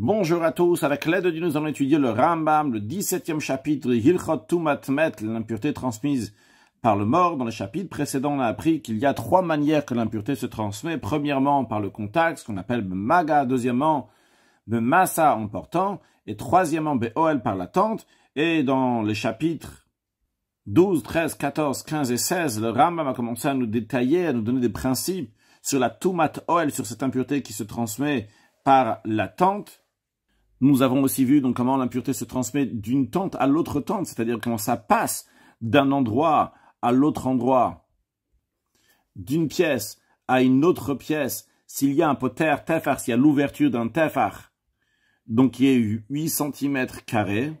Bonjour à tous, avec l'aide de Dieu, nous allons étudier le Rambam, le 17e chapitre, Hilchot Tumat Met, l'impureté transmise par le mort. Dans le chapitre précédent, on a appris qu'il y a trois manières que l'impureté se transmet. Premièrement, par le contact, ce qu'on appelle Maga. Deuxièmement, Massa en portant. Et troisièmement, Be'ol par l'attente. Et dans les chapitres 12, 13, 14, 15 et 16, le Rambam a commencé à nous détailler, à nous donner des principes sur la Tumat Oel, sur cette impureté qui se transmet par l'attente. Nous avons aussi vu donc comment l'impureté se transmet d'une tente à l'autre tente, c'est-à-dire comment ça passe d'un endroit à l'autre endroit, d'une pièce à une autre pièce. S'il y a un poter tefar, s'il y a l'ouverture d'un tefar, donc qui est 8 cm carrés,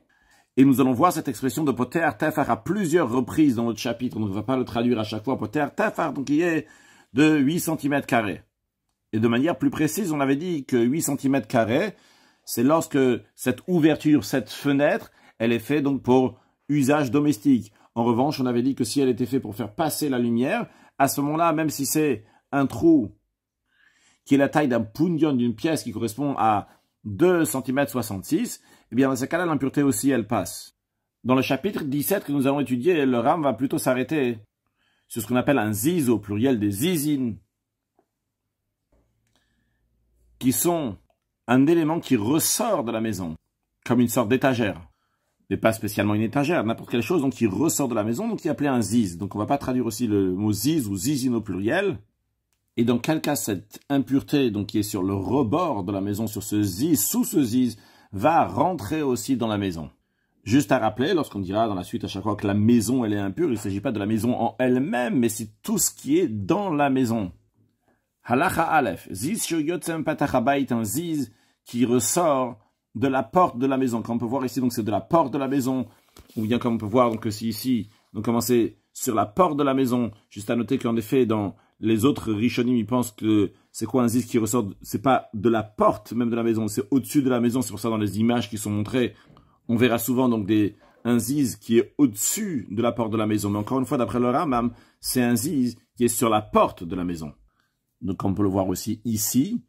et nous allons voir cette expression de poter tefar à plusieurs reprises dans notre chapitre, on ne va pas le traduire à chaque fois, poter tefar, donc qui est de 8 cm Et de manière plus précise, on avait dit que 8 cm carrés, c'est lorsque cette ouverture, cette fenêtre, elle est faite donc pour usage domestique. En revanche, on avait dit que si elle était faite pour faire passer la lumière, à ce moment-là, même si c'est un trou qui est la taille d'un pundion d'une pièce qui correspond à 2 cm 66, eh bien dans ce cas-là, l'impureté aussi, elle passe. Dans le chapitre 17 que nous avons étudié, le ram va plutôt s'arrêter sur ce qu'on appelle un zizo, au pluriel des zizines, qui sont un élément qui ressort de la maison, comme une sorte d'étagère. Mais pas spécialement une étagère, n'importe quelle chose donc qui ressort de la maison, donc qui est appelé un ziz. Donc on ne va pas traduire aussi le mot ziz ou zizino pluriel. Et dans quel cas cette impureté donc qui est sur le rebord de la maison, sur ce ziz, sous ce ziz, va rentrer aussi dans la maison. Juste à rappeler, lorsqu'on dira dans la suite à chaque fois que la maison elle est impure, il ne s'agit pas de la maison en elle-même, mais c'est tout ce qui est dans la maison. Halacha Aleph, ziz un ziz qui ressort de la porte de la maison. Comme on peut voir ici, donc c'est de la porte de la maison, ou bien comme on peut voir donc si ici, donc c'est sur la porte de la maison. Juste à noter qu'en effet, dans les autres Rishonim, ils pensent que c'est quoi un ziz qui ressort C'est pas de la porte même de la maison, c'est au-dessus de la maison. C'est pour ça dans les images qui sont montrées, on verra souvent donc des un ziz qui est au-dessus de la porte de la maison. Mais encore une fois, d'après le Ramam, c'est un ziz qui est sur la porte de la maison. Donc, comme on peut le voir aussi ici,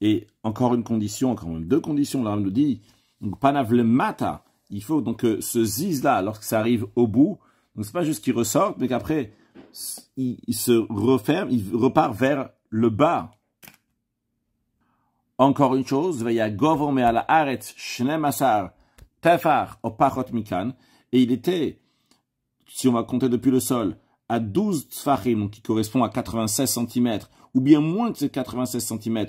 et encore une condition, encore même deux conditions, Là, on nous dit, panav le mata, il faut donc que euh, ce ziz-là, lorsque ça arrive au bout, donc c'est pas juste qu'il ressorte, mais qu'après, il, se referme, il repart vers le bas. Encore une chose, veya y à la shnemasar tefar mikan, et il était, si on va compter depuis le sol, à 12 tfachim, qui correspond à 96 cm, ou bien moins de ces 96 cm,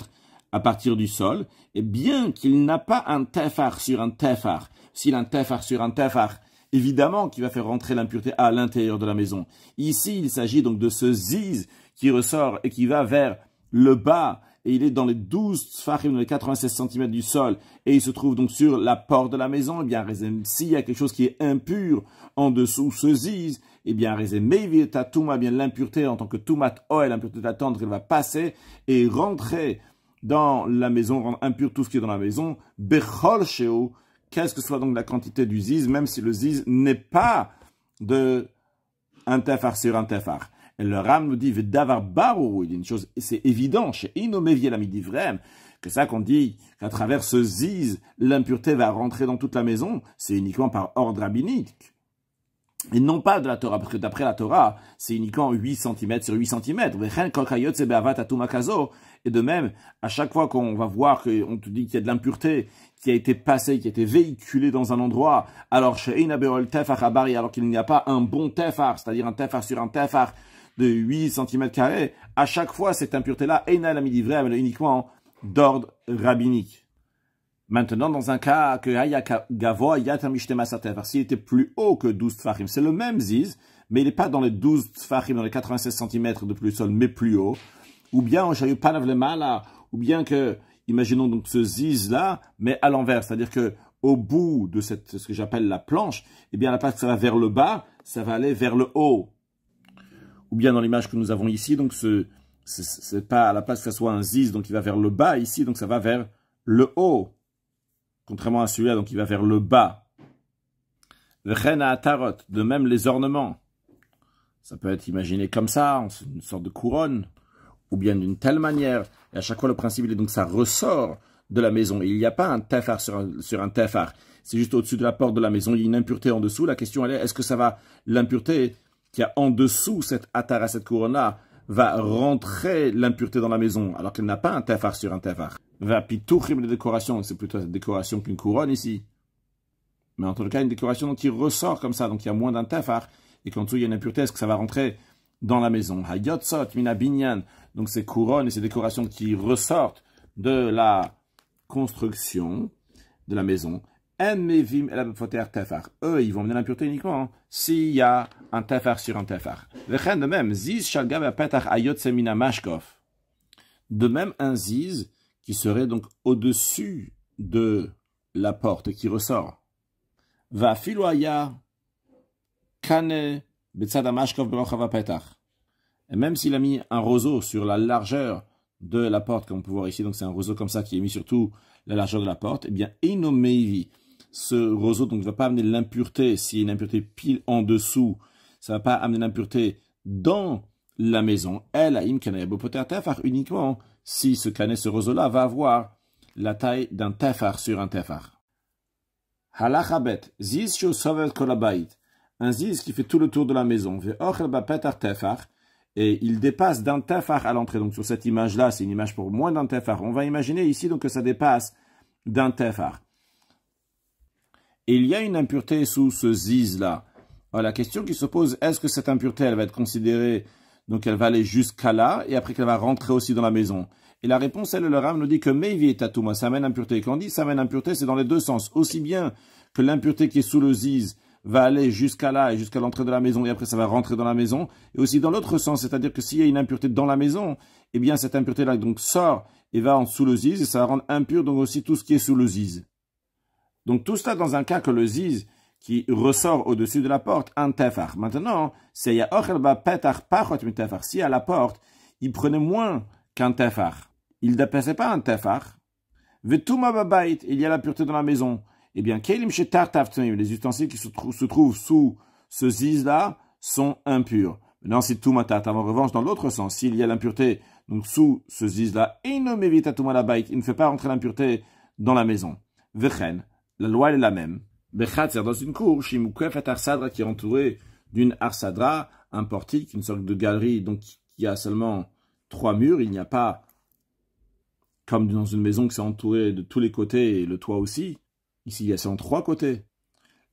à partir du sol, et bien qu'il n'a pas un teffar sur un teffar, s'il a un teffar sur un teffar, évidemment qu'il va faire rentrer l'impureté à l'intérieur de la maison. Ici, il s'agit donc de ce ziz qui ressort et qui va vers le bas, et il est dans les 12 tfachim, dans les 96 cm du sol, et il se trouve donc sur la porte de la maison, et eh bien, s'il y a quelque chose qui est impur en dessous, ce ziz, et eh bien, tout eh bien l'impureté en tant que Toumat Oel, l'impureté d'attendre, elle va passer et rentrer dans la maison, rendre impur tout ce qui est dans la maison, qu'est-ce que soit donc la quantité du ziz, même si le ziz n'est pas de un tefar sur un tefar. Et le Ram nous dit, une chose, c'est évident, chez dit que ça qu'on dit qu'à travers ce ziz, l'impureté va rentrer dans toute la maison, c'est uniquement par ordre rabbinique et non pas de la Torah, parce que d'après la Torah, c'est uniquement 8 cm sur 8 cm. Et de même, à chaque fois qu'on va voir qu'on te dit qu'il y a de l'impureté qui a été passée, qui a été véhiculée dans un endroit, alors alors qu'il n'y a pas un bon tefar, c'est-à-dire un tefar sur un tefar de 8 cm à chaque fois cette impureté-là, elle est uniquement d'ordre rabbinique. Maintenant, dans un cas que Gavo s'il était plus haut que 12 Tfachim, c'est le même Ziz, mais il n'est pas dans les 12 Tfachim, dans les 96 cm de plus sol, mais plus haut. Ou bien, ou bien que, imaginons donc ce Ziz-là, mais à l'envers, c'est-à-dire que au bout de cette, ce que j'appelle la planche, eh bien, la place que ça va vers le bas, ça va aller vers le haut. Ou bien dans l'image que nous avons ici, donc ce, c'est pas à la place que ça soit un Ziz, donc il va vers le bas ici, donc ça va vers le haut. Contrairement à celui-là, donc il va vers le bas. renne à Tarot, de même les ornements. Ça peut être imaginé comme ça, une sorte de couronne, ou bien d'une telle manière. Et à chaque fois, le principe, est donc ça ressort de la maison. il n'y a pas un tefar sur un, sur C'est juste au-dessus de la porte de la maison. Il y a une impureté en dessous. La question, elle est, est-ce que ça va, l'impureté qui a en dessous cette atara, cette couronne-là, va rentrer l'impureté dans la maison, alors qu'elle n'a pas un tefar sur un tefar de décoration, c'est plutôt cette décoration qu'une couronne ici. Mais en tout cas, une décoration qui ressort comme ça, donc il y a moins d'un tafar, et quand dessous il y a une impureté, est-ce que ça va rentrer dans la maison mina binyan, donc ces couronnes et ces décorations qui ressortent de la construction de la maison. Eux, ils vont mener l'impureté uniquement hein, s'il y a un tafar sur un tafar. De même, ziz mashkov. De même, un ziz qui serait donc au-dessus de la porte qui ressort. Va filoya kane et même s'il a mis un roseau sur la largeur de la porte, comme on peut voir ici, donc c'est un roseau comme ça qui est mis sur toute la largeur de la porte, eh bien, inomeivi, ce roseau donc ne va pas amener l'impureté, Si y une impureté pile en dessous, ça ne va pas amener l'impureté dans la maison, elle, à Tefar, uniquement si ce canet, ce roseau-là, va avoir la taille d'un Tefar sur un Tefar. Halachabet, Ziz Shosovet un Ziz qui fait tout le tour de la maison, et il dépasse d'un Tefar à l'entrée. Donc sur cette image-là, c'est une image pour moins d'un Tefar. On va imaginer ici donc que ça dépasse d'un Tefar. Et il y a une impureté sous ce Ziz-là. la question qui se pose, est-ce que cette impureté, elle va être considérée donc elle va aller jusqu'à là, et après qu'elle va rentrer aussi dans la maison. Et la réponse, elle, le rame nous dit que Meivi et Tatouma, ça amène impureté. Et quand on dit ça amène impureté, c'est dans les deux sens. Aussi bien que l'impureté qui est sous le ziz va aller jusqu'à là et jusqu'à l'entrée de la maison, et après ça va rentrer dans la maison. Et aussi dans l'autre sens, c'est-à-dire que s'il y a une impureté dans la maison, eh bien cette impureté-là donc sort et va en sous le ziz, et ça va rendre impur donc aussi tout ce qui est sous le ziz. Donc tout cela dans un cas que le ziz, qui ressort au-dessus de la porte, un tefach. Maintenant, si à la porte, il prenait moins qu'un tefach. Il ne dépassait pas un tefach. il y a la pureté dans la maison. Eh bien, les ustensiles qui se, trouvent sous ce ziz-là sont impurs. Maintenant, si tata en revanche, dans l'autre sens, s'il y a l'impureté, donc sous ce ziz-là, il ne fait pas rentrer l'impureté dans la maison. Vechen, la loi est la même. Bechatzer, dans une cour, Shimukwef Arsadra, qui est entourée d'une Arsadra, un portique, une sorte de galerie, donc qui a seulement trois murs, il n'y a pas, comme dans une maison qui s'est entourée de tous les côtés, et le toit aussi, ici il y a seulement trois côtés.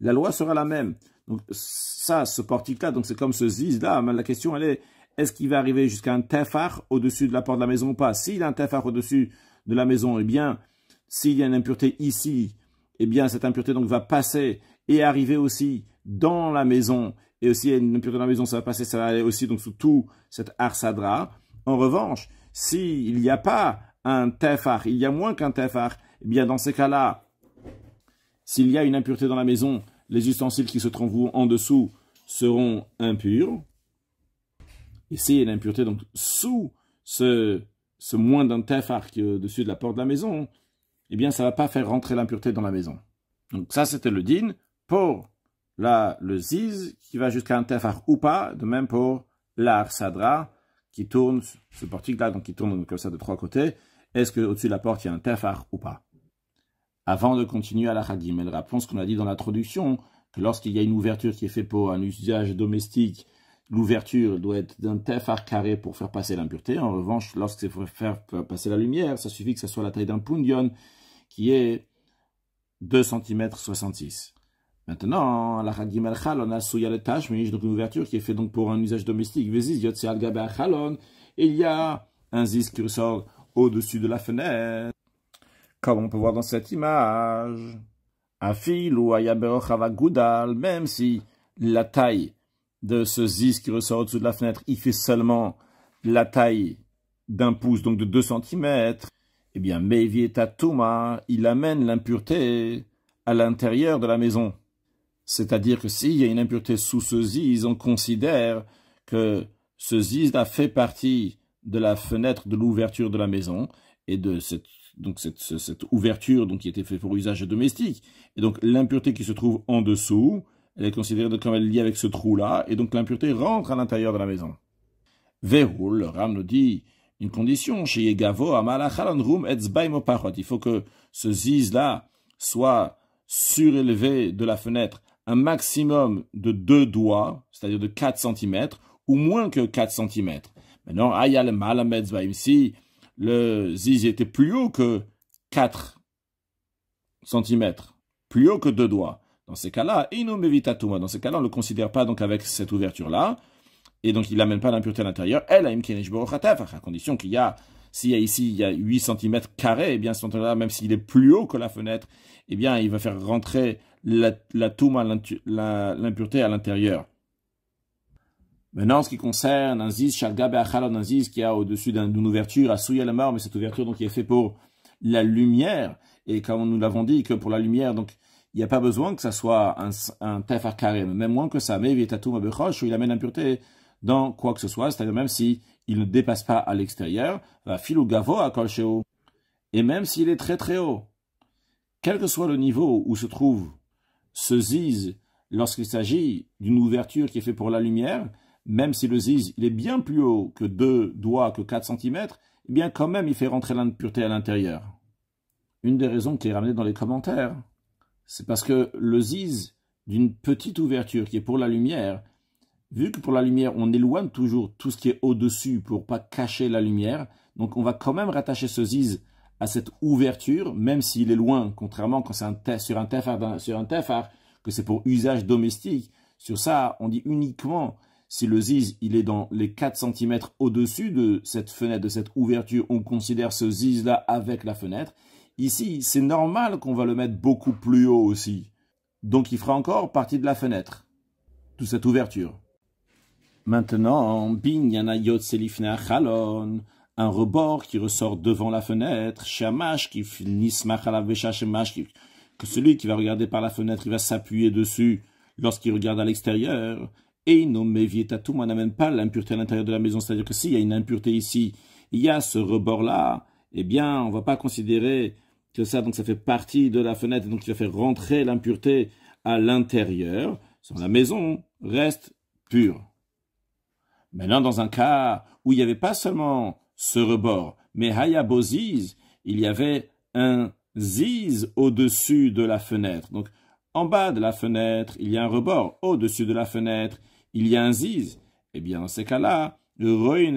La loi sera la même. Donc ça, ce portique-là, donc c'est comme ce ziz-là, mais la question elle est, est-ce qu'il va arriver jusqu'à un tefar au-dessus de la porte de la maison ou pas S'il a un tefar au-dessus de la maison, eh bien, s'il y a une impureté ici, et eh bien cette impureté donc va passer et arriver aussi dans la maison. Et aussi, une impureté dans la maison, ça va passer, ça va aller aussi donc sous tout cet arsadra. En revanche, s'il n'y a pas un tefar, il y a moins qu'un tefar, et eh bien dans ces cas-là, s'il y a une impureté dans la maison, les ustensiles qui se trouvent en dessous seront impurs. et s'il y a une impureté donc sous ce, moins d'un tefar qui au-dessus de la porte de la maison, eh bien, ça ne va pas faire rentrer l'impureté dans la maison. Donc ça, c'était le din pour la, le ziz qui va jusqu'à un tefar ou pas, de même pour la sadra qui tourne, ce portique-là, donc qui tourne comme ça de trois côtés. Est-ce qu'au-dessus de la porte, il y a un tefar ou pas Avant de continuer à la hadim, elle rappelle ce qu'on a dit dans l'introduction, que lorsqu'il y a une ouverture qui est faite pour un usage domestique, l'ouverture doit être d'un tefar carré pour faire passer l'impureté. En revanche, lorsque c'est pour faire passer la lumière, ça suffit que ce soit la taille d'un pundion qui est 2 cm 66. Maintenant, la Chagim al a souillé le mais donc une ouverture qui est faite donc pour un usage domestique. Vezis al Il y a un zis qui ressort au-dessus de la fenêtre. Comme on peut voir dans cette image. Un fil ou Ayaberochava Goudal, même si la taille de ce zis qui ressort au-dessus de la fenêtre, il fait seulement la taille d'un pouce, donc de 2 cm eh bien, Mevieta il amène l'impureté à l'intérieur de la maison. C'est-à-dire que s'il y a une impureté sous ce ziz, on considère que ce ziz a fait partie de la fenêtre de l'ouverture de la maison et de cette, donc cette, ouverture donc, qui était faite pour usage domestique. Et donc l'impureté qui se trouve en dessous, elle est considérée comme elle liée avec ce trou-là, et donc l'impureté rentre à l'intérieur de la maison. Veroul le Ram nous dit, une condition. chez Il faut que ce ziz-là soit surélevé de la fenêtre un maximum de deux doigts, c'est-à-dire de 4 cm, ou moins que 4 cm. Maintenant, ayal si le ziz était plus haut que 4 cm, plus haut que deux doigts, dans ces cas-là, inum dans ces cas-là, on ne le considère pas donc avec cette ouverture-là, et donc il n'amène pas l'impureté à l'intérieur. Elle a à condition qu'il y a, s'il y a ici, il y a 8 cm carrés, et eh bien ce là même s'il est plus haut que la fenêtre, et eh bien il va faire rentrer la, la l'impureté à l'intérieur. Maintenant, en ce qui concerne un ziz, et un qui a au-dessus d'une ouverture, à la mort, mais cette ouverture donc qui est faite pour la lumière, et comme nous l'avons dit, que pour la lumière, donc, il n'y a pas besoin que ça soit un, un carré, même moins que ça, mais il amène l'impureté dans quoi que ce soit, c'est-à-dire même s'il il ne dépasse pas à l'extérieur, euh, filou gavo à haut, Et même s'il est très très haut, quel que soit le niveau où se trouve ce ziz, lorsqu'il s'agit d'une ouverture qui est faite pour la lumière, même si le ziz il est bien plus haut que deux doigts, que 4 cm, eh bien quand même il fait rentrer l'impureté à l'intérieur. Une des raisons qui est ramenée dans les commentaires, c'est parce que le ziz d'une petite ouverture qui est pour la lumière, Vu que pour la lumière, on éloigne toujours tout ce qui est au-dessus pour pas cacher la lumière, donc on va quand même rattacher ce ziz à cette ouverture, même s'il est loin, contrairement quand c'est sur un teffard, sur un que c'est pour usage domestique. Sur ça, on dit uniquement si le ziz, il est dans les 4 cm au-dessus de cette fenêtre, de cette ouverture, on considère ce ziz-là avec la fenêtre. Ici, c'est normal qu'on va le mettre beaucoup plus haut aussi. Donc il fera encore partie de la fenêtre, toute cette ouverture. Maintenant, un rebord qui ressort devant la fenêtre, qui que celui qui va regarder par la fenêtre, il va s'appuyer dessus lorsqu'il regarde à l'extérieur. Et non, tout, on n'amène pas l'impureté à l'intérieur de la maison. C'est-à-dire que s'il y a une impureté ici, il y a ce rebord-là, eh bien, on ne va pas considérer que ça, donc ça fait partie de la fenêtre, et donc il va faire rentrer l'impureté à l'intérieur. La maison reste pure. Maintenant, dans un cas où il n'y avait pas seulement ce rebord, mais Hayaboziz, il y avait un ziz au-dessus de la fenêtre. Donc, en bas de la fenêtre, il y a un rebord. Au-dessus de la fenêtre, il y a un ziz. Eh bien, dans ces cas-là, on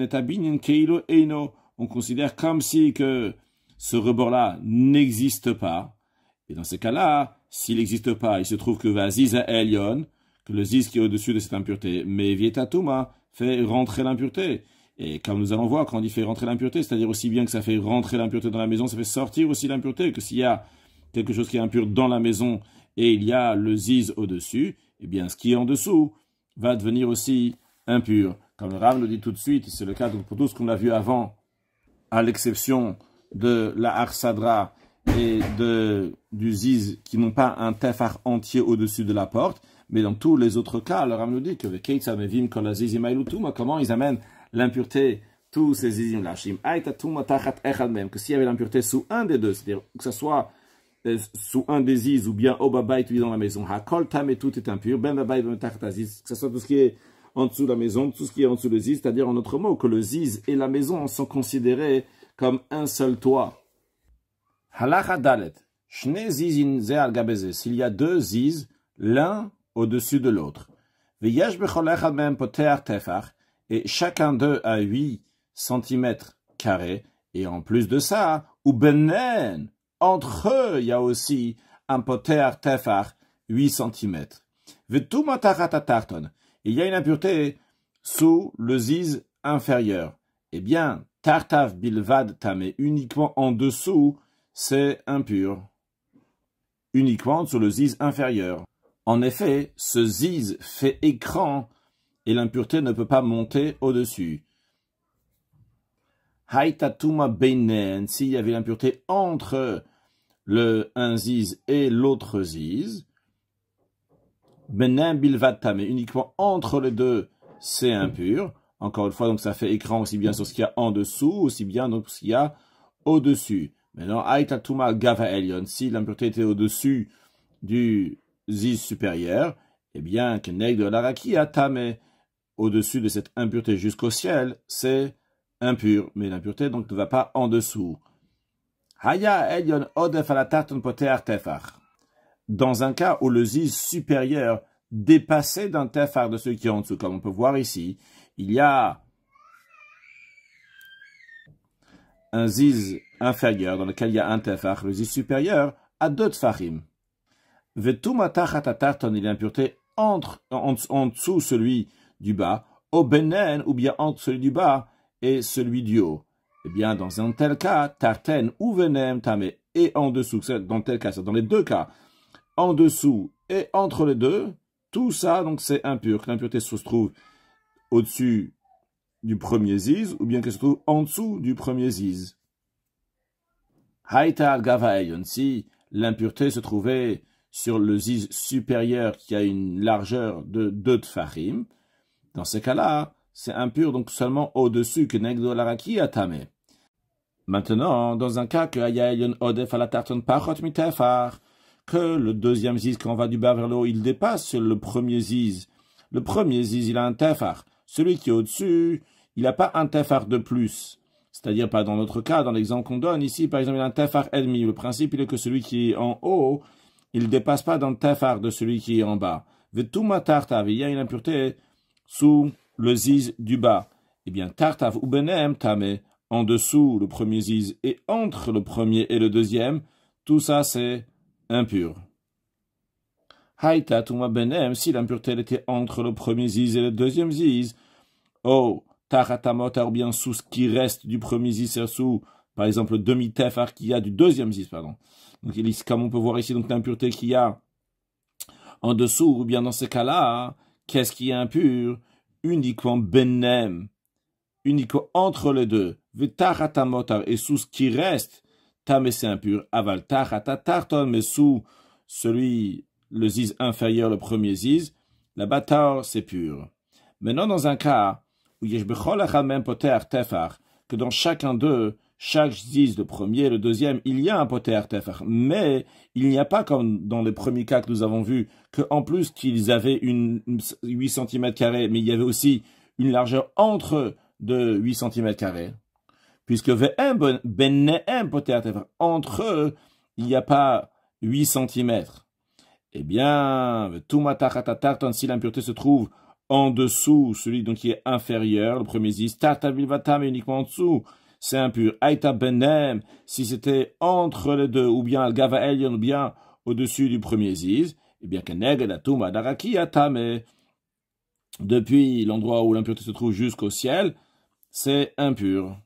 considère comme si que ce rebord-là n'existe pas. Et dans ces cas-là, s'il n'existe pas, il se trouve que va ziz que le ziz qui est au-dessus de cette impureté, mais vietatuma, fait rentrer l'impureté. Et comme nous allons voir, quand on dit fait rentrer l'impureté, c'est-à-dire aussi bien que ça fait rentrer l'impureté dans la maison, ça fait sortir aussi l'impureté, que s'il y a quelque chose qui est impur dans la maison et il y a le ziz au-dessus, eh bien ce qui est en dessous va devenir aussi impur. Comme le Rav le dit tout de suite, c'est le cas pour tout ce qu'on a vu avant, à l'exception de la harsadra et de, du ziz qui n'ont pas un tefar entier au-dessus de la porte, mais dans tous les autres cas, le Ram nous dit que comment ils amènent l'impureté, tous ces zizim là, que s'il y avait l'impureté sous un des deux, c'est-à-dire que ce soit euh, sous un des ziz ou bien au babait dans la maison, hakol tam et tout est impur, ben babait ben tachat aziz, que ce soit tout ce qui est en dessous de la maison, tout ce qui est en dessous de ziz, c'est-à-dire en autre mot, que le ziz et la maison sont considérés comme un seul toit. Halacha dalet, shne zizin ze al s'il y a deux ziz, l'un au-dessus de l'autre. Et chacun d'eux a 8 cm carrés. Et en plus de ça, ou benen, entre eux, il y a aussi un poter tefar, 8 cm. Il y a une impureté sous le ziz inférieur. Eh bien, tartaf bilvad tamé, uniquement en dessous, c'est impur. Uniquement sous le ziz inférieur. En effet, ce ziz fait écran et l'impureté ne peut pas monter au-dessus. Haitatuma Benen, s'il y avait l'impureté entre le un ziz et l'autre ziz, Benen bilvata, mais uniquement entre les deux, c'est impur. Encore une fois, donc ça fait écran aussi bien sur ce qu'il y a en dessous, aussi bien sur ce qu'il y a au-dessus. Maintenant, Haitatuma gava elion, si l'impureté était au-dessus du Ziz supérieur, eh bien, keneg de a tame, au-dessus de cette impureté jusqu'au ciel, c'est impur. Mais l'impureté donc ne va pas en dessous. Haya elyon odef Dans un cas où le ziz supérieur dépassé d'un tefar de ceux qui sont en dessous, comme on peut voir ici, il y a un ziz inférieur dans lequel il y a un tefar, le ziz supérieur à deux tefarim il est impureté entre, en, dessous celui du bas, au benen, ou bien entre celui du bas et celui du haut. Eh bien, dans un tel cas, tarten ou venem tamé, et en dessous, dans tel cas, dans les deux cas, en dessous et entre les deux, tout ça, donc c'est impur. Que l'impureté se trouve au-dessus du premier ziz, ou bien qu'elle se trouve en dessous du premier ziz. Haïta al si l'impureté se trouvait sur le ziz supérieur qui a une largeur de 2 tfarim, dans ce cas-là, c'est impur, donc seulement au-dessus que Negdolaraki a tamé. Maintenant, dans un cas que Odef mitefar, que le deuxième ziz, qu'on va du bas vers le haut, il dépasse le premier ziz. Le premier ziz, il a un tefar. Celui qui est au-dessus, il n'a pas un tefar de plus. C'est-à-dire pas dans notre cas, dans l'exemple qu'on donne ici, par exemple, il a un tefar ennemi. Le principe, il est que celui qui est en haut, il ne dépasse pas dans le tafar de celui qui est en bas. il y a une impureté sous le ziz du bas. Eh bien, tartav ou benem tamé, en dessous le premier ziz et entre le premier et le deuxième, tout ça c'est impur. Haïta benem, si l'impureté était entre le premier ziz et le deuxième ziz, oh, taratamota ou bien sous ce qui reste du premier ziz sous par exemple, demi-tefar qu'il y a du deuxième ziz, pardon. Donc, comme on peut voir ici, donc l'impureté qu'il y a en dessous, ou bien dans ces cas-là, qu'est-ce qui est impur Uniquement benem, uniquement entre les deux. Et sous ce qui reste, tam c'est impur. Aval tarton, mais sous celui, le ziz inférieur, le premier ziz, la batar, c'est pur. Maintenant, dans un cas où yesh bechol poter tefar, que dans chacun d'eux, chaque ziz, le premier, le deuxième, il y a un poté tefer. mais il n'y a pas comme dans les premiers cas que nous avons vus, qu'en plus qu'ils avaient une, 8 cm carrés, mais il y avait aussi une largeur entre eux de 8 cm carrés, puisque VM ben, ben entre eux, il n'y a pas 8 cm. Eh bien, si l'impureté se trouve en dessous, celui donc qui est inférieur, le premier ziz, tartabilvatam mais uniquement en dessous, c'est impur. Aïta benem, si c'était entre les deux, ou bien al gavael, ou bien au-dessus du premier ziz, eh et bien keneg la daraki atame. Depuis l'endroit où l'impureté se trouve jusqu'au ciel, c'est impur.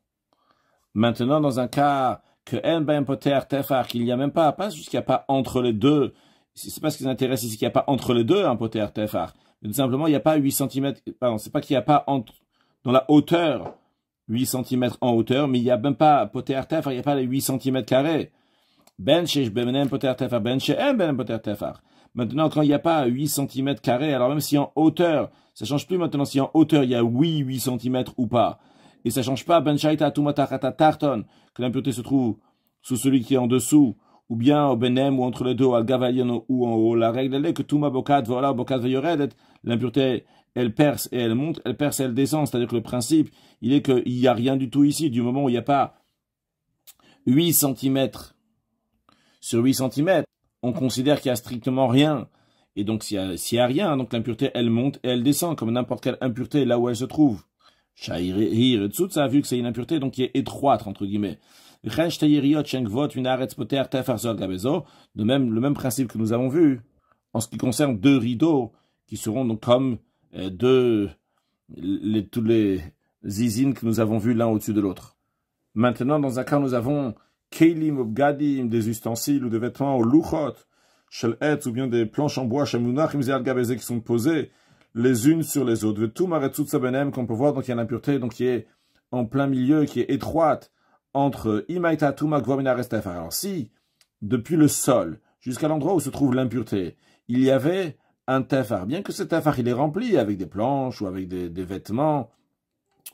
Maintenant, dans un cas que en ben poter tefar, qu'il n'y a même pas, pas qu'il n'y a pas entre les deux, c'est pas ce qui nous intéresse ici, qu'il n'y a pas entre les deux un hein, poter tefar. Mais tout simplement, il n'y a pas 8 cm, pardon, c'est pas qu'il n'y a pas entre, dans la hauteur, 8 cm en hauteur, mais il n'y a même pas tefar, il n'y a pas les 8 cm carrés. Ben ben Maintenant, quand il n'y a pas 8 cm carrés, alors même si en hauteur, ça change plus maintenant si en hauteur il y a oui 8 cm ou pas. Et ça change pas ben tout tumata tarton, que l'impureté se trouve sous celui qui est en dessous ou bien au Benem, ou entre les deux, au ou en haut, la règle, elle est que ma Bokat, voilà, Bokat Yoredet, l'impureté, elle perce et elle monte, elle perce et elle descend. C'est-à-dire que le principe, il est qu'il n'y a rien du tout ici, du moment où il n'y a pas 8 cm sur 8 cm, on considère qu'il n'y a strictement rien. Et donc, s'il n'y a, rien, donc l'impureté, elle monte et elle descend, comme n'importe quelle impureté là où elle se trouve. Shahir et vu que c'est une impureté, donc qui est étroite, entre guillemets. De même, le même principe que nous avons vu en ce qui concerne deux rideaux qui seront donc comme euh, deux, les, tous les zizines que nous avons vus l'un au-dessus de l'autre. Maintenant, dans un cas, nous avons kelim gadim des ustensiles ou des vêtements, ou luchot, ou bien des planches en bois, shemunachim qui sont posées les unes sur les autres. Tout qu'on peut voir, donc il y a une impureté, donc qui est en plein milieu, qui est étroite, entre reste Restafa. Alors si, depuis le sol, jusqu'à l'endroit où se trouve l'impureté, il y avait un tafar, bien que ce tafar il est rempli avec des planches ou avec des, vêtements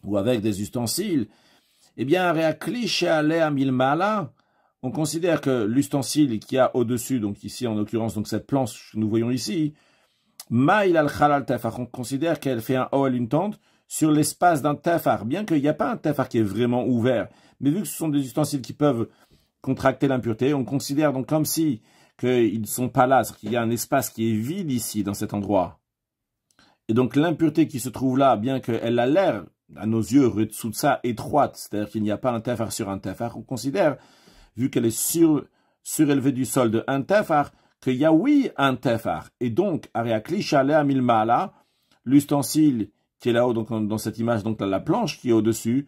ou avec des ustensiles, eh bien, on considère que l'ustensile qui y a au-dessus, donc ici en l'occurrence, donc cette planche que nous voyons ici, khalal on considère qu'elle fait un ol, une tente, sur l'espace d'un tafar, bien qu'il n'y a pas un tafar qui est vraiment ouvert, mais vu que ce sont des ustensiles qui peuvent contracter l'impureté, on considère donc comme si qu'ils ne sont pas là, qu'il y a un espace qui est vide ici, dans cet endroit. Et donc l'impureté qui se trouve là, bien qu'elle a l'air, à nos yeux, ça étroite, c'est-à-dire qu'il n'y a pas un tafar sur un tafar, on considère, vu qu'elle est sur, surélevée du sol de un tafar, qu'il y a oui un tafar. Et donc, Ariakli, Chalet, Milmala, l'ustensile qui est là-haut, donc dans cette image, donc la planche qui est au-dessus.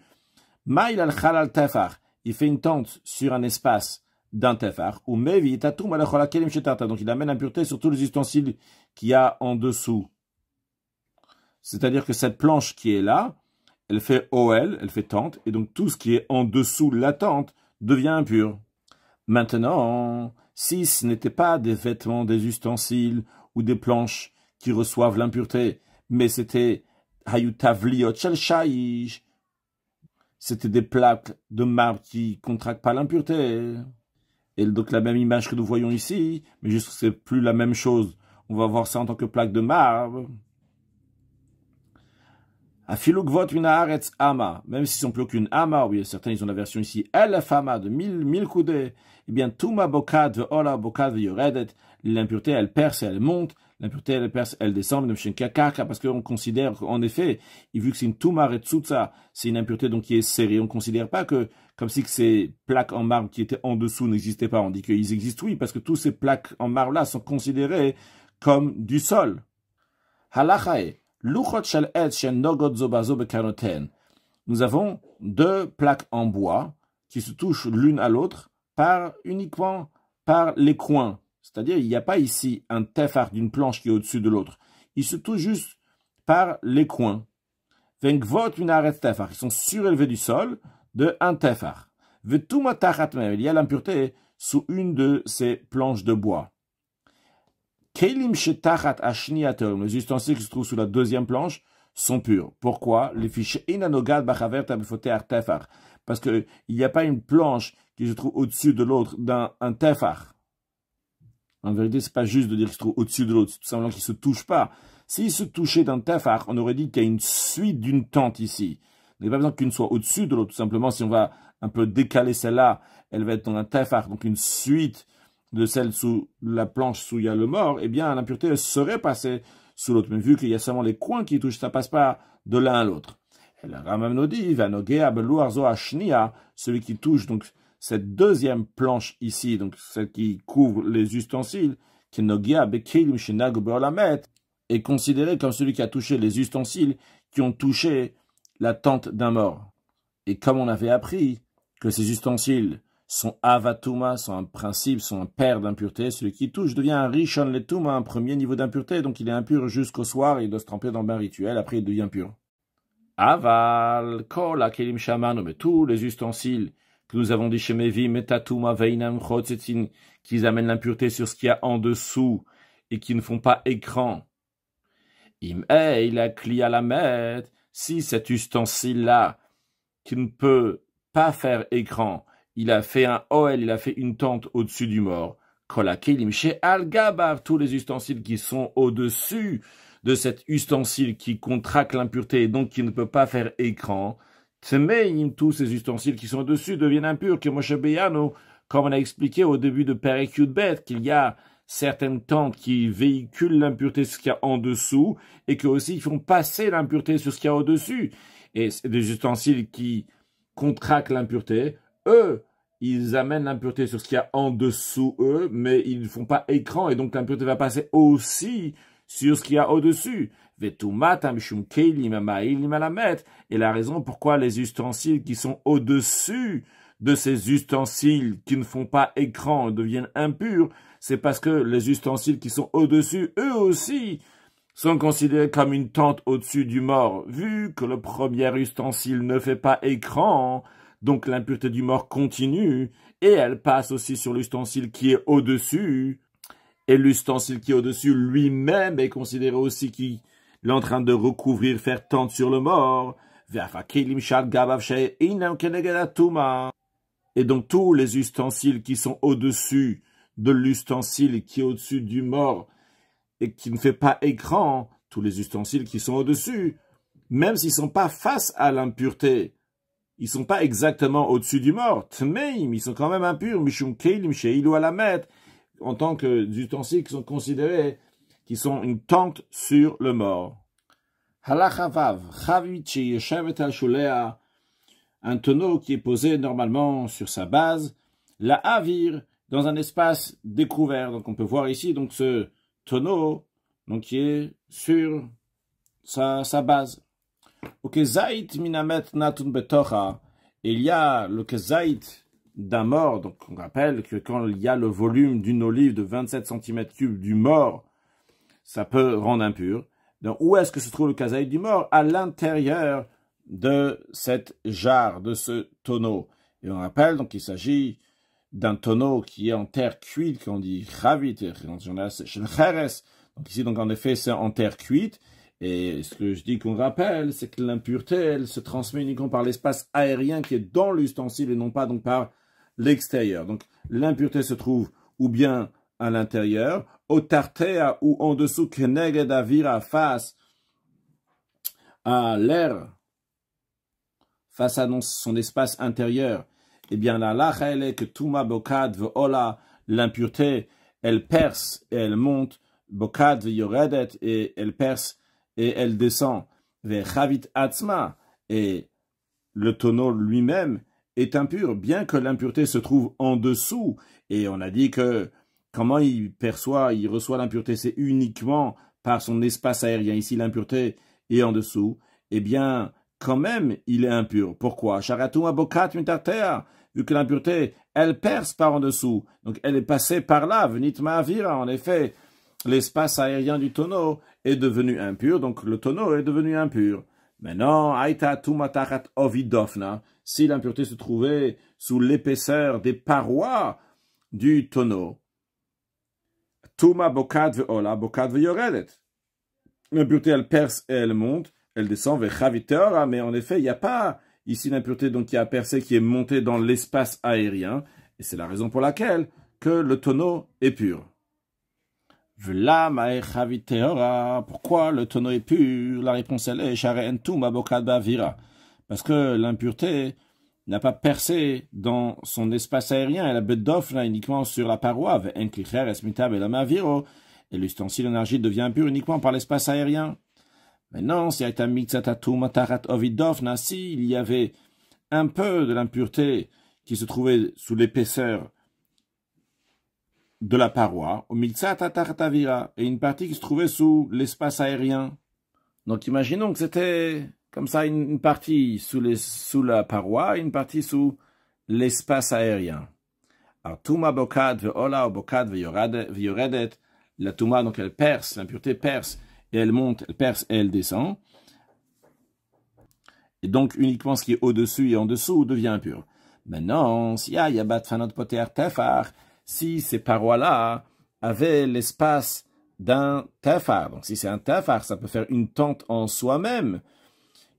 al-Khalal Tafar, il fait une tente sur un espace d'un tefar ou Mevi donc il amène impureté sur tous les ustensiles qu'il y a en dessous. C'est-à-dire que cette planche qui est là, elle fait OL, elle fait tente, et donc tout ce qui est en dessous de la tente devient impur. Maintenant, si ce n'était pas des vêtements, des ustensiles ou des planches qui reçoivent l'impureté, mais c'était c'était des plaques de marbre qui contractent pas l'impureté. Et donc la même image que nous voyons ici, mais juste c'est plus la même chose. On va voir ça en tant que plaque de marbre. Même s'ils n'ont plus qu'une ama, oui, certains ils ont la version ici, elle de mille, mille coudées. Eh bien, tuma bokad, ola bokad, yoredet, l'impureté, elle perce, et elle monte, l'impureté, elle, descend, parce qu'on considère, en effet, vu que c'est une et c'est une impureté donc qui est serrée, on ne considère pas que, comme si que ces plaques en marbre qui étaient en dessous n'existaient pas, on dit qu'ils existent, oui, parce que toutes ces plaques en marbre-là sont considérées comme du sol. Nous avons deux plaques en bois qui se touchent l'une à l'autre par uniquement par les coins, c'est-à-dire, il n'y a pas ici un tefar d'une planche qui est au-dessus de l'autre. Il se touchent juste par les coins. Ils sont surélevés du sol de un tefar. Il y a l'impureté sous une de ces planches de bois. Les ustensiles qui se trouvent sous la deuxième planche sont purs. Pourquoi Les fiches inanogad Parce qu'il n'y a pas une planche qui se trouve au-dessus de l'autre d'un tefar. En vérité, c'est pas juste de dire qu'il se trouve au-dessus de l'autre, c'est tout simplement qu'il se touche pas. S'il se touchait d'un tafar, on aurait dit qu'il y a une suite d'une tente ici. Il n'y a pas besoin qu'une soit au-dessus de l'autre, tout simplement si on va un peu décaler celle-là, elle va être dans un tafar, donc une suite de celle sous la planche où il y a le mort, eh bien l'impureté serait passée sous l'autre. Mais vu qu'il y a seulement les coins qui touchent, ça passe pas de l'un à l'autre. celui qui touche donc cette deuxième planche ici, donc celle qui couvre les ustensiles, est considérée comme celui qui a touché les ustensiles qui ont touché la tente d'un mort. Et comme on avait appris que ces ustensiles sont avatuma, sont un principe, sont un père d'impureté, celui qui touche devient un rishon letuma, un premier niveau d'impureté, donc il est impur jusqu'au soir, il doit se tremper dans le bain rituel, après il devient pur. Aval, kol, kelim shamanu, mais tous les ustensiles nous avons dit chez Mevi, Metatuma Veinam Chotzetin, qu'ils amènent l'impureté sur ce qu'il y a en dessous et qui ne font pas écran. Im il a clé à la si cet ustensile-là, qui ne peut pas faire écran, il a fait un oel, il a fait une tente au-dessus du mort. Kolakilim chez al gabav tous les ustensiles qui sont au-dessus de cet ustensile qui contracte l'impureté et donc qui ne peut pas faire écran, même tous ces ustensiles qui sont au dessus deviennent impurs, que Moshe Beyano, comme on a expliqué au début de Pericute Bet, qu'il y a certaines tentes qui véhiculent l'impureté sur ce qu'il y a en dessous, et que aussi ils font passer l'impureté sur ce qu'il y a au-dessus. Et des ustensiles qui contractent l'impureté, eux, ils amènent l'impureté sur ce qu'il y a en dessous eux, mais ils ne font pas écran, et donc l'impureté va passer aussi sur ce qu'il y a au-dessus. Et la raison pourquoi les ustensiles qui sont au-dessus de ces ustensiles qui ne font pas écran deviennent impurs, c'est parce que les ustensiles qui sont au-dessus, eux aussi, sont considérés comme une tente au-dessus du mort. Vu que le premier ustensile ne fait pas écran, donc l'impureté du mort continue, et elle passe aussi sur l'ustensile qui est au-dessus, et l'ustensile qui est au-dessus lui-même est considéré aussi qui, train de recouvrir, faire tente sur le mort. Et donc tous les ustensiles qui sont au-dessus de l'ustensile qui est au-dessus du mort et qui ne fait pas écran, tous les ustensiles qui sont au-dessus, même s'ils ne sont pas face à l'impureté, ils ne sont pas exactement au-dessus du mort, mais ils sont quand même impurs, en tant que ustensiles qui sont considérés qui sont une tente sur le mort. un tonneau qui est posé normalement sur sa base, la avir dans un espace découvert. Donc on peut voir ici donc ce tonneau donc qui est sur sa, sa base. minamet natun betocha. Il y a le kezait d'un mort, donc on rappelle que quand il y a le volume d'une olive de 27 cm3 du mort ça peut rendre impur. Donc, où est-ce que se trouve le kazaï du mort À l'intérieur de cette jarre, de ce tonneau. Et on rappelle donc qu'il s'agit d'un tonneau qui est en terre cuite, qu'on dit ravit, donc ici, donc en effet, c'est en terre cuite. Et ce que je dis qu'on rappelle, c'est que l'impureté, elle se transmet uniquement par l'espace aérien qui est dans l'ustensile et non pas donc par l'extérieur. Donc l'impureté se trouve ou bien à l'intérieur au ou en dessous que à face à l'air, face à son espace intérieur, eh bien la elle est que l'impureté, elle perce et elle monte, Bokad et elle perce et elle descend, vers Atzma, et le tonneau lui-même est impur, bien que l'impureté se trouve en dessous, et on a dit que comment il perçoit, il reçoit l'impureté, c'est uniquement par son espace aérien, ici l'impureté est en dessous, eh bien, quand même, il est impur. Pourquoi Vu que l'impureté, elle perce par en dessous, donc elle est passée par là, venit ma'avira, en effet, l'espace aérien du tonneau est devenu impur, donc le tonneau est devenu impur. Maintenant, aita matarat ovidofna, si l'impureté se trouvait sous l'épaisseur des parois du tonneau, L'impureté, elle perce et elle monte, elle descend vers Chaviteora, mais en effet, il n'y a pas ici l'impureté qui a percé, qui est montée dans l'espace aérien, et c'est la raison pour laquelle que le tonneau est pur. Pourquoi le tonneau est pur La réponse elle est Parce que l'impureté n'a pas percé dans son espace aérien et la bedofla uniquement sur la paroi, et l'ustensile en argile devient impur uniquement par l'espace aérien. Maintenant, si il y avait un peu de l'impureté qui se trouvait sous l'épaisseur de la paroi, au et une partie qui se trouvait sous l'espace aérien. Donc imaginons que c'était comme ça, une partie sous, la paroi, une partie sous l'espace aérien. Alors, la Touma, donc elle perce, l'impureté perce, et elle monte, elle perce et elle descend. Et donc, uniquement ce qui est au-dessus et en dessous devient impur. Maintenant, si ah, si ces parois-là avaient l'espace d'un tafar, donc si c'est un tafar, ça peut faire une tente en soi-même,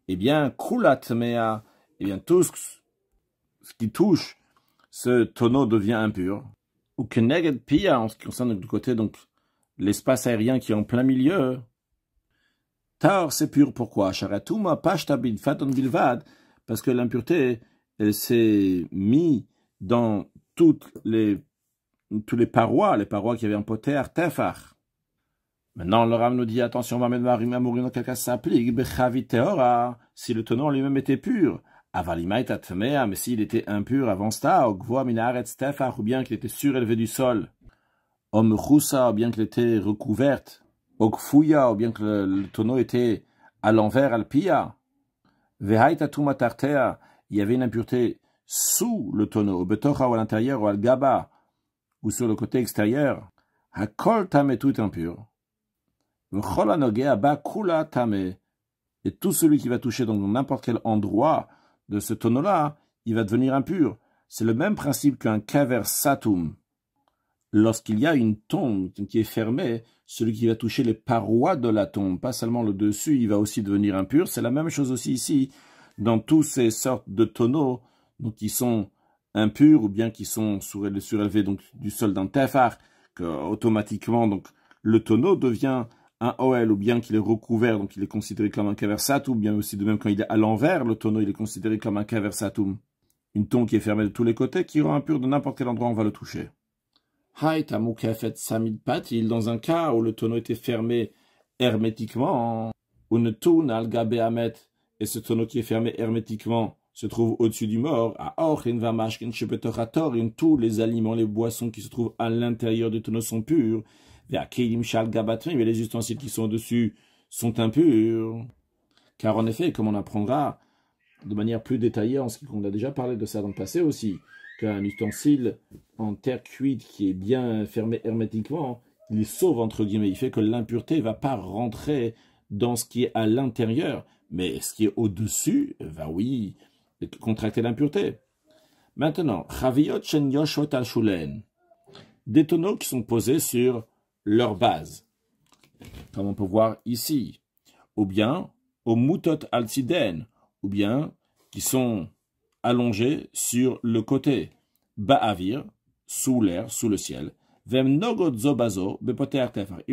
eh bien, Kulat Mea, eh bien, tout ce qui touche ce tonneau devient impur. Ou Keneged Pia, en ce qui concerne du côté, donc, l'espace aérien qui est en plein milieu. Tar, c'est pur. Pourquoi Faton Bilvad, parce que l'impureté elle s'est mise dans toutes les, toutes les parois, les parois qui avaient un en poter, Maintenant, le Rame nous dit, attention, va à mourir dans quelqu'un si le tonneau lui-même était pur. Avalima et mais s'il était impur avant cela, Minaret Stefar, ou bien qu'il était surélevé du sol, Omchusa, ou bien qu'il était recouverte, Ogfuya, ou bien que le, tonneau était à l'envers, Alpia, Vehaitatum Tartea, il y avait une impureté sous le tonneau, au Betocha ou à l'intérieur, ou al Gaba, ou sur le côté extérieur, Hakol Tam est tout impur. Et tout celui qui va toucher dans n'importe quel endroit de ce tonneau-là, il va devenir impur. C'est le même principe qu'un kaversatum. Lorsqu'il y a une tombe qui est fermée, celui qui va toucher les parois de la tombe, pas seulement le dessus, il va aussi devenir impur. C'est la même chose aussi ici, dans toutes ces sortes de tonneaux donc, qui sont impurs ou bien qui sont surélevés donc, du sol d'un tafar, que automatiquement donc, le tonneau devient un OL, ou bien qu'il est recouvert, donc il est considéré comme un caversatum », bien aussi de même quand il est à l'envers, le tonneau, il est considéré comme un caversatum ». Une tombe qui est fermée de tous les côtés, qui rend impur de n'importe quel endroit, on va le toucher. Dans un cas où le tonneau était fermé hermétiquement, une et ce tonneau qui est fermé hermétiquement se trouve au-dessus du mort, à Orchin et tous les aliments, les boissons qui se trouvent à l'intérieur du tonneau sont purs, mais les ustensiles qui sont dessus sont impurs. Car en effet, comme on apprendra de manière plus détaillée, en ce qu'on a déjà parlé de ça dans le passé aussi, qu'un ustensile en terre cuite qui est bien fermé hermétiquement, il sauve entre guillemets, il fait que l'impureté ne va pas rentrer dans ce qui est à l'intérieur, mais ce qui est au-dessus, va oui, contracter l'impureté. Maintenant, Chaviot Des tonneaux qui sont posés sur leur base, comme on peut voir ici, ou bien aux moutot altiden, ou bien qui sont allongés sur le côté, ba'avir, sous l'air, sous le ciel, Ils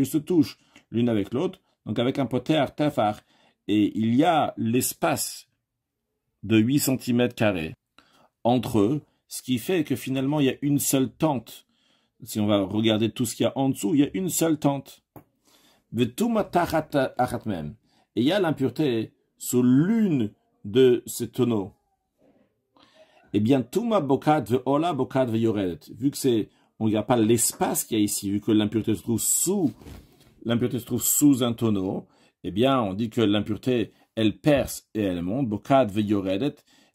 se touchent l'une avec l'autre, donc avec un poter tefar, et il y a l'espace de 8 cm entre eux, ce qui fait que finalement il y a une seule tente si on va regarder tout ce qu'il y a en dessous, il y a une seule tente. Et il y a l'impureté sous l'une de ces tonneaux. Eh bien, Vu que c'est, on ne regarde pas l'espace qu'il y a ici, vu que l'impureté se trouve sous, l'impureté se trouve sous un tonneau, eh bien, on dit que l'impureté, elle perce et elle monte.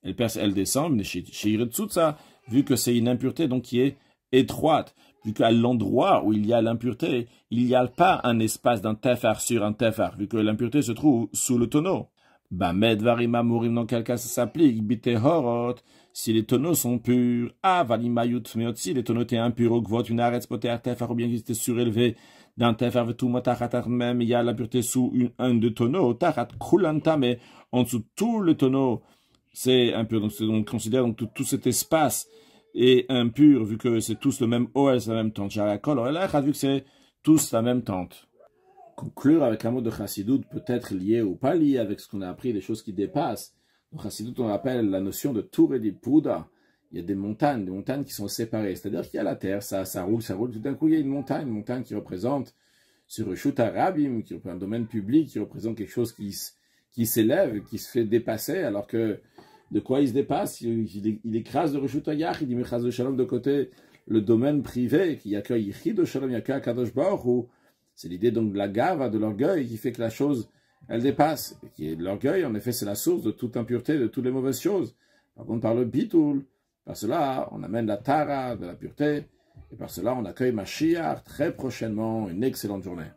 Elle perce, elle descend. Mais Vu que c'est une impureté, donc qui est étroite vu qu'à l'endroit où il y a l'impureté, il n'y a pas un espace d'un tefar sur un tefar, vu que l'impureté se trouve sous le tonneau. med varima mourim dans quel cas ça s'applique, horot, si les tonneaux sont purs, ah valimayut meotsi, les tonneaux étaient impurs, au une arête tefar, ou bien qu'ils étaient surélevés, d'un tefar tout même, il y a l'impureté sous un de tonneaux, Tachat kulanta, mais en dessous tout le tonneau, c'est impur, donc, on considère donc tout cet espace, et impur, vu que c'est tous le même os la même tente. vu que c'est tous la même tente. Conclure avec un mot de Chassidut, peut-être lié ou pas lié avec ce qu'on a appris, des choses qui dépassent. Dans Chassidut, on appelle la notion de Tour et poudre. Il y a des montagnes, des montagnes qui sont séparées. C'est-à-dire qu'il y a la terre, ça, roule, ça roule. Tout d'un coup, il y a une montagne, une montagne qui représente sur Reshut Arabim, qui est un domaine public, qui représente quelque chose qui s'élève, qui se fait dépasser, alors que de quoi il se dépasse. Il, écrase le Rishut il dit le de Shalom de côté le domaine privé qui accueille Yichid de Shalom, Yaka Kadosh où C'est l'idée donc de la gava, de l'orgueil qui fait que la chose, elle dépasse. Et qui est l'orgueil, en effet, c'est la source de toute impureté, de toutes les mauvaises choses. Par contre, par le bitoul, par cela, on amène la tara, de la pureté, et par cela, on accueille Mashiach très prochainement. Une excellente journée.